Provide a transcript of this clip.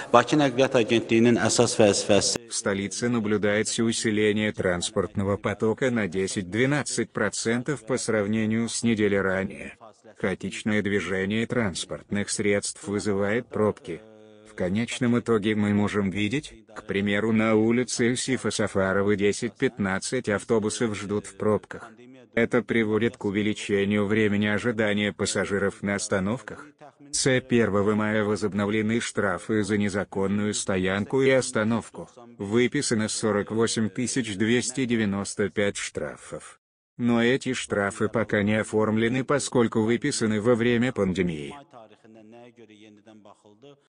В столице наблюдается усиление транспортного потока на 10-12% по сравнению с неделей ранее. Хаотичное движение транспортных средств вызывает пробки, в конечном итоге мы можем видеть, к примеру, на улице Юсифа Сафарова 10-15 автобусов ждут в пробках. Это приводит к увеличению времени ожидания пассажиров на остановках. С 1 мая возобновлены штрафы за незаконную стоянку и остановку. Выписано 48 295 штрафов. Но эти штрафы пока не оформлены, поскольку выписаны во время пандемии.